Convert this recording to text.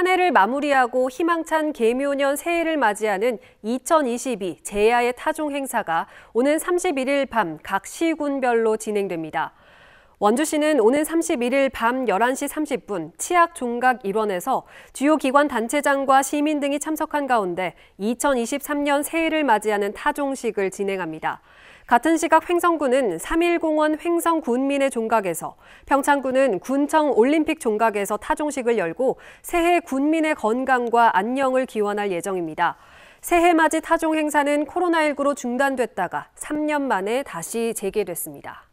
한 해를 마무리하고 희망찬 개묘년 새해를 맞이하는 2022 제야의 타종 행사가 오는 31일 밤 각 시군별로 진행됩니다. 원주시는 오는 31일 밤 11시 30분 치악 종각 일원에서 주요 기관 단체장과 시민 등이 참석한 가운데 2023년 새해를 맞이하는 타종식을 진행합니다. 같은 시각 횡성군은 3.1공원 횡성 군민의 종각에서 평창군은 군청 올림픽 종각에서 타종식을 열고 새해 군민의 건강과 안녕을 기원할 예정입니다. 새해 맞이 타종 행사는 코로나19로 중단됐다가 3년 만에 다시 재개됐습니다.